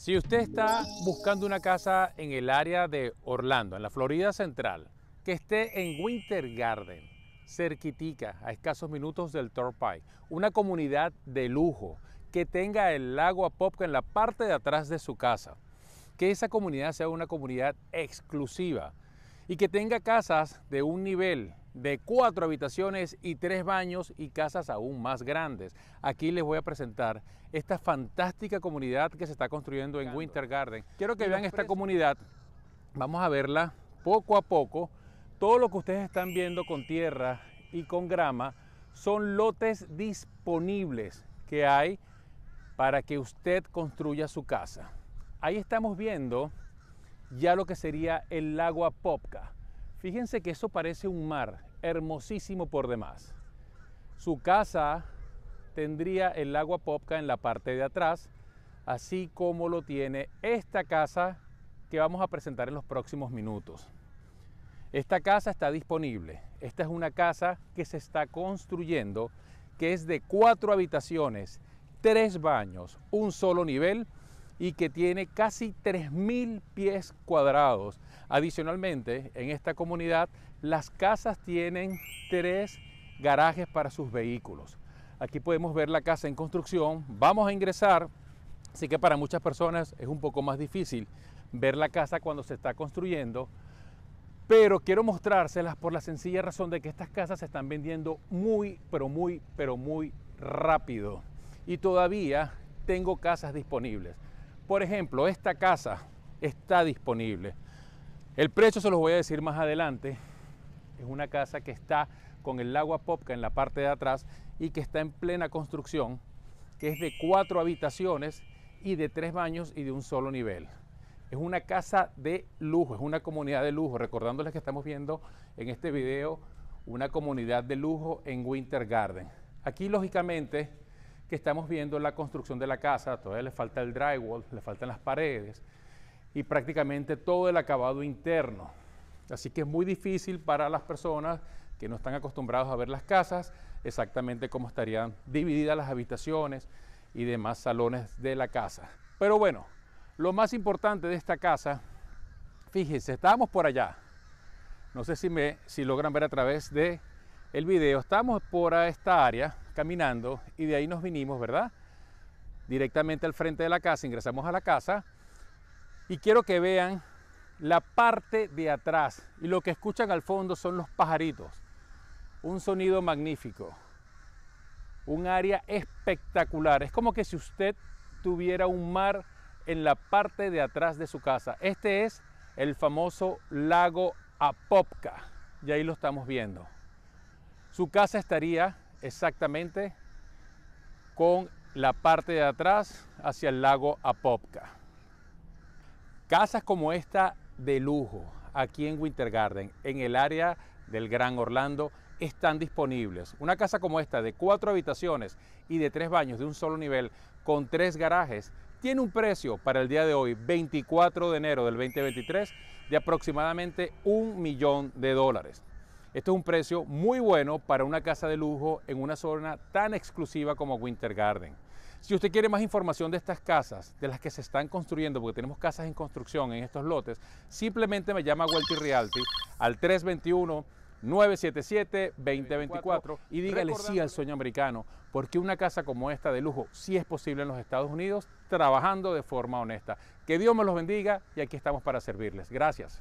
Si usted está buscando una casa en el área de Orlando, en la Florida Central, que esté en Winter Garden, cerquitica, a escasos minutos del Turpike, una comunidad de lujo, que tenga el lago Apopka en la parte de atrás de su casa, que esa comunidad sea una comunidad exclusiva, y que tenga casas de un nivel de cuatro habitaciones y tres baños y casas aún más grandes. Aquí les voy a presentar esta fantástica comunidad que se está construyendo en Winter Garden. Quiero que vean esta comunidad. Vamos a verla poco a poco. Todo lo que ustedes están viendo con tierra y con grama son lotes disponibles que hay para que usted construya su casa. Ahí estamos viendo ya lo que sería el lago Popca. Fíjense que eso parece un mar, hermosísimo por demás. Su casa tendría el lago Popca en la parte de atrás, así como lo tiene esta casa que vamos a presentar en los próximos minutos. Esta casa está disponible. Esta es una casa que se está construyendo, que es de cuatro habitaciones, tres baños, un solo nivel y que tiene casi 3.000 pies cuadrados. Adicionalmente, en esta comunidad las casas tienen tres garajes para sus vehículos. Aquí podemos ver la casa en construcción. Vamos a ingresar, así que para muchas personas es un poco más difícil ver la casa cuando se está construyendo, pero quiero mostrárselas por la sencilla razón de que estas casas se están vendiendo muy, pero muy, pero muy rápido. Y todavía tengo casas disponibles por ejemplo, esta casa está disponible. El precio se los voy a decir más adelante. Es una casa que está con el agua Popca en la parte de atrás y que está en plena construcción, que es de cuatro habitaciones y de tres baños y de un solo nivel. Es una casa de lujo, es una comunidad de lujo. Recordándoles que estamos viendo en este video una comunidad de lujo en Winter Garden. Aquí, lógicamente, que estamos viendo la construcción de la casa, todavía le falta el drywall, le faltan las paredes y prácticamente todo el acabado interno. Así que es muy difícil para las personas que no están acostumbrados a ver las casas exactamente cómo estarían divididas las habitaciones y demás salones de la casa. Pero bueno, lo más importante de esta casa, fíjense, estamos por allá. No sé si me si logran ver a través de el video. Estamos por esta área caminando y de ahí nos vinimos, ¿verdad? Directamente al frente de la casa, ingresamos a la casa y quiero que vean la parte de atrás y lo que escuchan al fondo son los pajaritos. Un sonido magnífico, un área espectacular. Es como que si usted tuviera un mar en la parte de atrás de su casa. Este es el famoso lago Apopka y ahí lo estamos viendo. Su casa estaría exactamente con la parte de atrás hacia el lago Apopka. Casas como esta de lujo aquí en Winter Garden, en el área del Gran Orlando, están disponibles. Una casa como esta de cuatro habitaciones y de tres baños de un solo nivel con tres garajes tiene un precio para el día de hoy, 24 de enero del 2023, de aproximadamente un millón de dólares. Esto es un precio muy bueno para una casa de lujo en una zona tan exclusiva como Winter Garden. Si usted quiere más información de estas casas, de las que se están construyendo, porque tenemos casas en construcción en estos lotes, simplemente me llama Welty Realty al 321 977-2024 y dígale sí al sueño americano, porque una casa como esta de lujo sí es posible en los Estados Unidos trabajando de forma honesta. Que Dios me los bendiga y aquí estamos para servirles. Gracias.